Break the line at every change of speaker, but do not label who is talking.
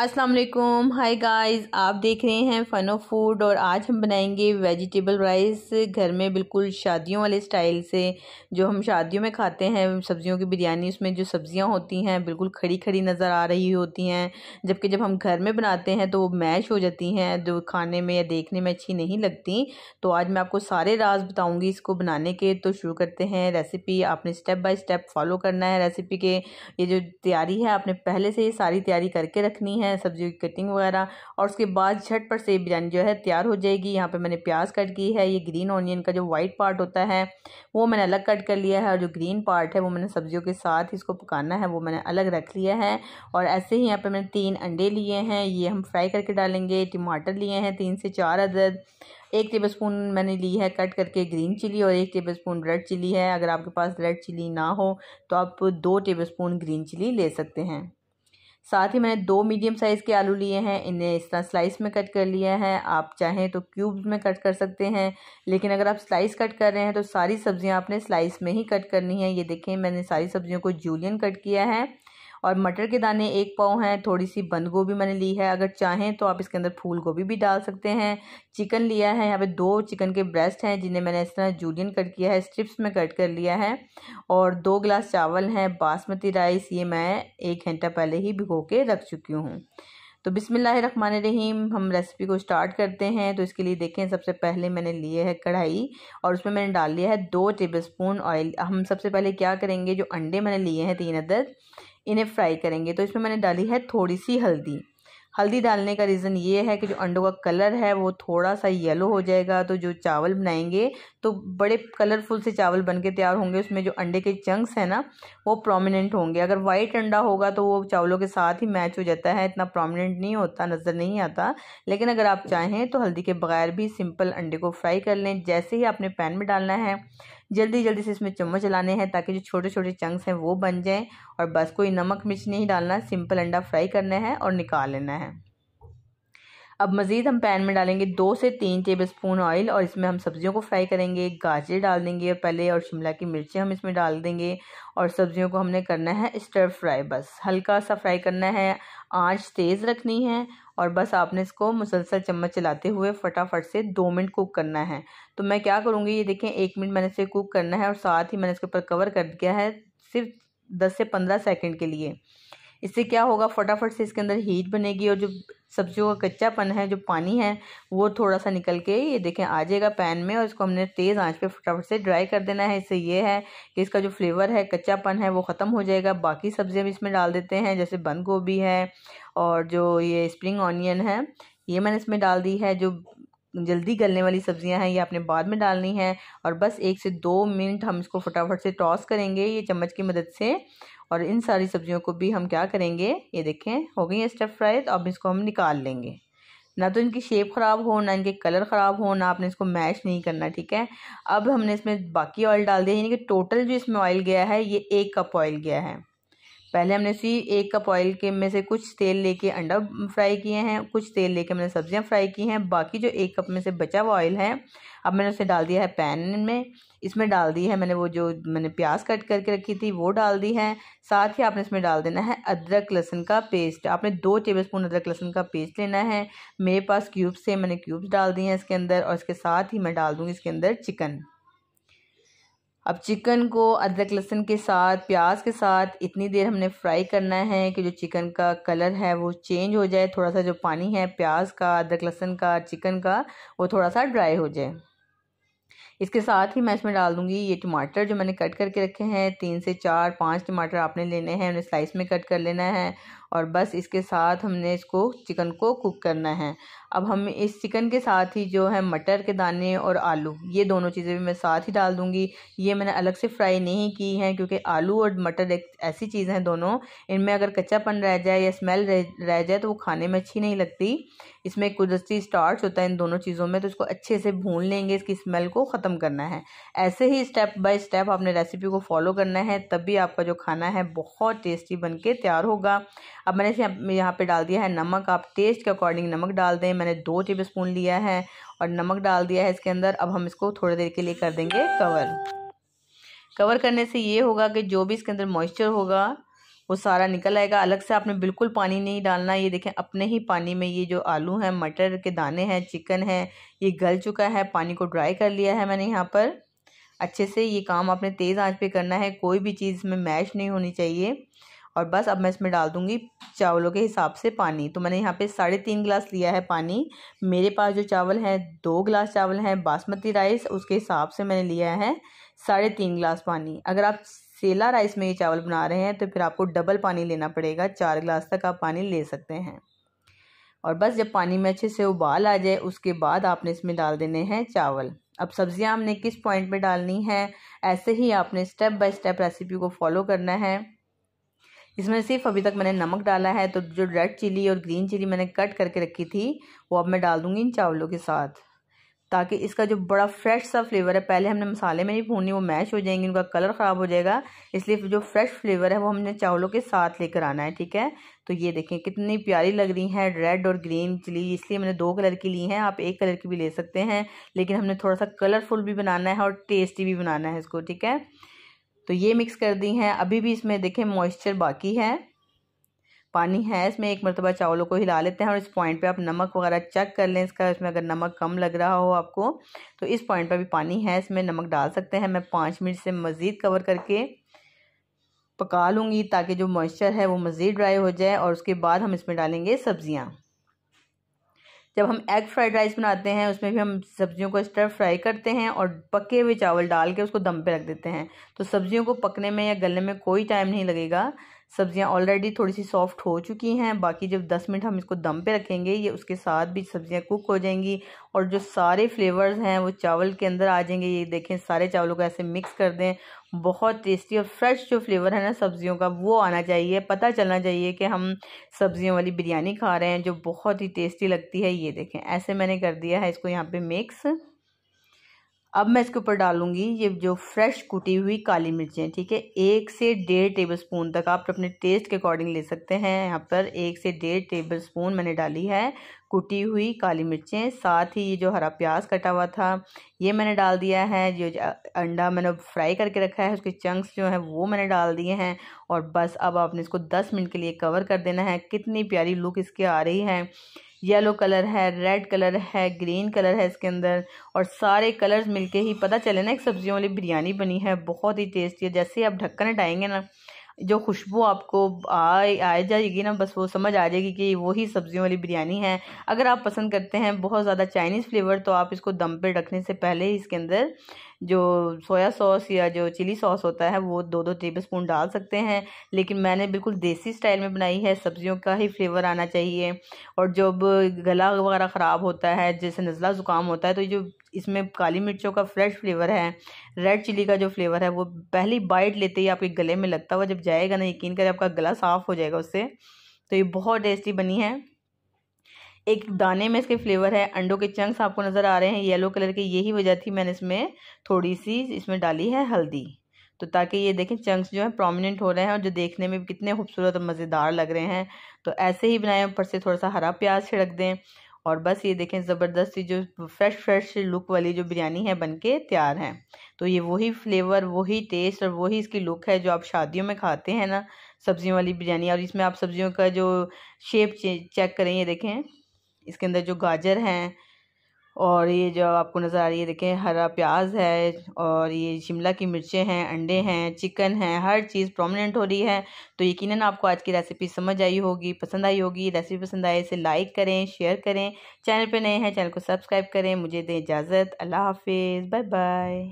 अस्सलाम वालेकुम hi guys आप देख रहे हैं फ़न ऑफ फूड और आज हम बनाएंगे वेजिटेबल राइस घर में बिल्कुल शादियों वाले स्टाइल से जो हम शादियों में खाते हैं सब्जियों की बिरयानी उसमें जो सब्जियां होती हैं बिल्कुल खड़ी खड़ी नज़र आ रही होती हैं जबकि जब हम घर में बनाते हैं तो वो मैश हो जाती हैं जो खाने में या देखने में अच्छी नहीं लगती तो आज मैं आपको सारे राज बताऊँगी इसको बनाने के तो शुरू करते हैं रेसिपी आपने स्टेप बाई स्टेप फॉलो करना है रेसिपी के ये जो तैयारी है आपने पहले से ये सारी तैयारी करके रखनी है हैं सब्जियों की कटिंग वगैरह और उसके बाद छठ पर से बिरयानी जो है तैयार हो जाएगी यहाँ पे मैंने प्याज कट की है ये ग्रीन ऑनियन का जो वाइट पार्ट होता है वो मैंने अलग कट कर लिया है और जो ग्रीन पार्ट है वो मैंने सब्जियों के साथ इसको पकाना है वो मैंने अलग रख लिया है और ऐसे ही यहाँ पर मैंने तीन अंडे लिए हैं ये हम फ्राई करके डालेंगे टमाटर लिए हैं तीन से चार अदद एक टेबल स्पून मैंने ली है कट करके ग्रीन चिली और एक टेबल स्पून रेड चिली है अगर आपके पास रेड चिली ना हो तो आप दो टेबल स्पून ग्रीन चिली ले सकते हैं साथ ही मैंने दो मीडियम साइज़ के आलू लिए हैं इन्हें इस तरह स्लाइस में कट कर लिया है आप चाहें तो क्यूब्स में कट कर सकते हैं लेकिन अगर आप स्लाइस कट कर रहे हैं तो सारी सब्ज़ियाँ आपने स्लाइस में ही कट करनी है ये देखें मैंने सारी सब्ज़ियों को जूलियन कट किया है और मटर के दाने एक पाव हैं थोड़ी सी बंद गोभी मैंने ली है अगर चाहें तो आप इसके अंदर फूल गोभी भी डाल सकते हैं चिकन लिया है यहाँ पे दो चिकन के ब्रेस्ट हैं जिन्हें मैंने इस तरह जूलियन कट किया है स्ट्रिप्स में कट कर लिया है और दो गिलास चावल हैं बासमती राइस ये मैं एक घंटा पहले ही भिगो के रख चुकी हूँ तो रहीम हम रेसिपी को स्टार्ट करते हैं तो इसके लिए देखें सबसे पहले मैंने लिए है कढ़ाई और उसमें मैंने डाल लिया है दो टेबल स्पून ऑयल हम सबसे पहले क्या करेंगे जो अंडे मैंने लिए हैं तीन अदद इन्हें फ्राई करेंगे तो इसमें मैंने डाली है थोड़ी सी हल्दी हल्दी डालने का रीज़न ये है कि जो अंडों का कलर है वो थोड़ा सा येलो हो जाएगा तो जो चावल बनाएंगे तो बड़े कलरफुल से चावल बन के तैयार होंगे उसमें जो अंडे के चंक्स हैं ना वो प्रोमिनेंट होंगे अगर वाइट अंडा होगा तो वो चावलों के साथ ही मैच हो जाता है इतना प्रोमिनेंट नहीं होता नज़र नहीं आता लेकिन अगर आप चाहें तो हल्दी के बगैर भी सिंपल अंडे को फ्राई कर लें जैसे ही आपने पैन में डालना है जल्दी जल्दी से इसमें चम्मच चलाने हैं ताकि जो छोटे छोटे चंक्स हैं वो बन जाएं और बस कोई नमक मिर्च नहीं डालना सिंपल अंडा फ्राई करना है और निकाल लेना है अब मज़ीद हम पैन में डालेंगे दो से तीन टेबल स्पून ऑयल और इसमें हम सब्ज़ियों को फ्राई करेंगे गाजर डाल देंगे और पहले और शिमला की मिर्चें हम इसमें डाल देंगे और सब्ज़ियों को हमने करना है स्टर फ्राई बस हल्का सा फ्राई करना है आँच तेज़ रखनी है और बस आपने इसको मुसलसल चम्मच चलाते हुए फटाफट से दो मिनट कुक करना है तो मैं क्या करूँगी ये देखें एक मिनट मैंने इसे कुक करना है और साथ ही मैंने इसके ऊपर कवर कर दिया है सिर्फ दस से पंद्रह सेकेंड के लिए इससे क्या होगा फटाफट से इसके अंदर हीट बनेगी और जो सब्जियों का कच्चापन है जो पानी है वो थोड़ा सा निकल के ये देखें आ जाएगा पैन में और इसको हमने तेज़ आंच पे फटाफट से ड्राई कर देना है इससे ये है कि इसका जो फ्लेवर है कच्चापन है वो ख़त्म हो जाएगा बाकी सब्जियां भी इसमें डाल देते हैं जैसे बंद गोभी है और जो ये स्प्रिंग ऑनियन है ये मैंने इसमें डाल दी है जो जल्दी गलने वाली सब्जियां हैं ये आपने बाद में डालनी है और बस एक से दो मिनट हम इसको फटाफट से टॉस करेंगे ये चम्मच की मदद से और इन सारी सब्जियों को भी हम क्या करेंगे ये देखें हो गई है स्टेप फ्राइज अब इसको हम निकाल लेंगे ना तो इनकी शेप ख़राब हो ना इनके कलर ख़राब हो ना आपने इसको मैश नहीं करना ठीक है अब हमने इसमें बाकी ऑयल डाल दिया यानी कि टोटल जो इसमें ऑयल गया है ये एक कप ऑयल गया है पहले हमने सी एक कप ऑयल के में से कुछ तेल लेके अंडा फ्राई किए हैं कुछ तेल लेके मैंने सब्जियां फ्राई की हैं बाकी जो एक कप में से बचा हुआ ऑयल है अब मैंने उसे डाल दिया है पैन में इसमें डाल दी है मैंने वो जो मैंने प्याज कट करके रखी थी वो डाल दी है साथ ही आपने इसमें डाल देना है अदरक लहसुन का पेस्ट आपने दो टेबल स्पून अदरक लहसुन का पेस्ट लेना है मेरे पास क्यूब्स है मैंने क्यूब्स डाल दिए हैं इसके अंदर और इसके साथ ही मैं डाल दूँगी इसके अंदर चिकन अब चिकन को अदरक लहसुन के साथ प्याज के साथ इतनी देर हमने फ्राई करना है कि जो चिकन का कलर है वो चेंज हो जाए थोड़ा सा जो पानी है प्याज का अदरक लहसुन का चिकन का वो थोड़ा सा ड्राई हो जाए इसके साथ ही मैं इसमें डाल दूंगी ये टमाटर जो मैंने कट करके रखे हैं तीन से चार पांच टमाटर आपने लेने हैं उन्हें स्लाइस में कट कर लेना है और बस इसके साथ हमने इसको चिकन को कुक करना है अब हम इस चिकन के साथ ही जो है मटर के दाने और आलू ये दोनों चीज़ें भी मैं साथ ही डाल दूँगी ये मैंने अलग से फ्राई नहीं की हैं क्योंकि आलू और मटर एक ऐसी चीज़ हैं दोनों इनमें अगर कच्चापन रह जाए या स्मेल रह जाए तो वो खाने में अच्छी नहीं लगती इसमें कुदरती स्टार्च होता है इन दोनों चीज़ों में तो इसको अच्छे से भून लेंगे इसकी स्मेल को ख़त्म करना है ऐसे ही स्टेप बाय स्टेप आपने रेसिपी को फॉलो करना है तब भी आपका जो खाना है बहुत टेस्टी बन के तैयार होगा अब मैंने इसे यहाँ पे डाल दिया है नमक आप टेस्ट के अकॉर्डिंग नमक डाल दें मैंने दो टेबल स्पून लिया है और नमक डाल दिया है इसके अंदर अब हम इसको थोड़ी देर के लिए कर देंगे कवर कवर करने से ये होगा कि जो भी इसके अंदर मॉइस्चर होगा वो सारा निकल आएगा अलग से आपने बिल्कुल पानी नहीं डालना ये देखें अपने ही पानी में ये जो आलू हैं मटर के दाने हैं चिकन है ये गल चुका है पानी को ड्राई कर लिया है मैंने यहाँ पर अच्छे से ये काम आपने तेज़ आंच पे करना है कोई भी चीज़ में मैश नहीं होनी चाहिए और बस अब मैं इसमें डाल दूँगी चावलों के हिसाब से पानी तो मैंने यहाँ पे साढ़े तीन गिलास लिया है पानी मेरे पास जो चावल हैं दो गिलास चावल हैं बासमती राइस उसके हिसाब से मैंने लिया है साढ़े तीन गिलास पानी अगर आप सेला राइस में ये चावल बना रहे हैं तो फिर आपको डबल पानी लेना पड़ेगा चार गिलास तक आप पानी ले सकते हैं और बस जब पानी में अच्छे से उबाल आ जाए उसके बाद आपने इसमें डाल देने हैं चावल अब सब्ज़ियाँ हमने किस पॉइंट में डालनी है ऐसे ही आपने स्टेप बाय स्टेप रेसिपी को फॉलो करना है इसमें सिर्फ अभी तक मैंने नमक डाला है तो जो रेड चिली और ग्रीन चिली मैंने कट करके रखी थी वो अब मैं डाल दूँगी इन चावलों के साथ ताकि इसका जो बड़ा फ्रेश सा फ्लेवर है पहले हमने मसाले में नहीं भूननी वो मैश हो जाएंगे उनका कलर ख़राब हो जाएगा इसलिए जो फ्रेश फ्लेवर है वो हमने चावलों के साथ लेकर आना है ठीक है तो ये देखें कितनी प्यारी लग रही हैं रेड और ग्रीन चिली इसलिए मैंने दो कलर की ली हैं आप एक कलर की भी ले सकते हैं लेकिन हमने थोड़ा सा कलरफुल भी बनाना है और टेस्टी भी बनाना है इसको ठीक है तो ये मिक्स कर दी हैं अभी भी इसमें देखें मॉइस्चर बाकी है पानी है इसमें एक मरतबा चावलों को हिला लेते हैं और इस पॉइंट पे आप नमक वगैरह चेक कर लें इसका इसमें अगर नमक कम लग रहा हो आपको तो इस पॉइंट पर भी पानी है इसमें नमक डाल सकते हैं मैं पाँच मिनट से मज़ीद कवर करके पका लूँगी ताकि जो मॉइस्चर है वो मज़ीद ड्राई हो जाए और उसके बाद हम इसमें डालेंगे सब्ज़ियाँ जब हम एग फ्राइड राइस बनाते हैं उसमें भी हम सब्जियों को स्टर फ्राई करते हैं और पके हुए चावल डाल के उसको दम पे रख देते हैं तो सब्जियों को पकने में या गलने में कोई टाइम नहीं लगेगा सब्ज़ियाँ ऑलरेडी थोड़ी सी सॉफ्ट हो चुकी हैं बाकी जब 10 मिनट हम इसको दम पे रखेंगे ये उसके साथ भी सब्ज़ियाँ कुक हो जाएंगी और जो सारे फ्लेवर्स हैं वो चावल के अंदर आ जाएंगे ये देखें सारे चावलों को ऐसे मिक्स कर दें बहुत टेस्टी और फ्रेश जो फ्लेवर है ना सब्जियों का वो आना चाहिए पता चलना चाहिए कि हम सब्जियों वाली बिरयानी खा रहे हैं जो बहुत ही टेस्टी लगती है ये देखें ऐसे मैंने कर दिया है इसको यहाँ पर मिक्स अब मैं इसके ऊपर डालूंगी ये जो फ्रेश कुटी हुई काली मिर्चें ठीक है एक से डेढ़ टेबल स्पून तक आप अपने टेस्ट के अकॉर्डिंग ले सकते हैं यहाँ पर एक से डेढ़ टेबल स्पून मैंने डाली है कुटी हुई काली मिर्चें साथ ही ये जो हरा प्याज कटा हुआ था ये मैंने डाल दिया है जो अंडा मैंने फ्राई करके रखा है उसके चंक्स जो हैं वो मैंने डाल दिए हैं और बस अब आपने इसको दस मिनट के लिए कवर कर देना है कितनी प्यारी लुक इसकी आ रही है येलो कलर है रेड कलर है ग्रीन कलर है इसके अंदर और सारे कलर्स मिलके ही पता चले ना एक सब्जियों वाली बिरयानी बनी है बहुत ही टेस्टी है जैसे आप ढक्कन हटाएंगे ना जो खुशबू आपको आए आ जाएगी ना बस वो समझ आ जाएगी कि वही सब्जियों वाली बिरयानी है अगर आप पसंद करते हैं बहुत ज़्यादा चाइनीज़ फ्लेवर तो आप इसको दम पे रखने से पहले ही इसके अंदर जो सोया सॉस या जो चिली सॉस होता है वो दो दो टेबल स्पून डाल सकते हैं लेकिन मैंने बिल्कुल देसी स्टाइल में बनाई है सब्जियों का ही फ्लेवर आना चाहिए और जब गला वगैरह ख़राब होता है जैसे नज़ला ज़ुकाम होता है तो जो इसमें काली मिर्चों का फ्रेश फ्लेवर है रेड चिली का जो फ्लेवर है वो पहली बाइट लेते ही आपके गले में लगता हुआ जब जाएगा ना यकीन करें आपका गला साफ़ हो जाएगा उससे तो ये बहुत टेस्टी बनी है एक दाने में इसके फ्लेवर है अंडों के चंक्स आपको नज़र आ रहे हैं येलो कलर के यही वजह थी मैंने इसमें थोड़ी सी इसमें डाली है हल्दी तो ताकि ये देखें चंक्स जो है प्रोमिनेंट हो रहे हैं और जो देखने में कितने खूबसूरत और मज़ेदार लग रहे हैं तो ऐसे ही बनाएं ऊपर से थोड़ा सा हरा प्याज छिड़क दें और बस ये देखें ज़बरदस्ती जो फ्रेश फ्रेश लुक वाली जो बिरयानी है बनके तैयार है तो ये वही फ्लेवर वही टेस्ट और वही इसकी लुक है जो आप शादियों में खाते हैं ना सब्जियों वाली बिरयानी और इसमें आप सब्जियों का जो शेप चेक करें ये देखें इसके अंदर जो गाजर हैं और ये जो आपको नज़र आ रही है देखें हरा प्याज है और ये शिमला की मिर्चें हैं अंडे हम्म। हैं चिकन है हर चीज़ प्रोमिनेंट हो रही है तो यकीनन आपको आज की रेसिपी समझ आई होगी पसंद आई होगी रेसिपी पसंद आए इसे लाइक करें शेयर करें चैनल पर नए हैं चैनल को सब्सक्राइब करें मुझे दें इजाज़त अल्लाह हाफिज़ बाय बाय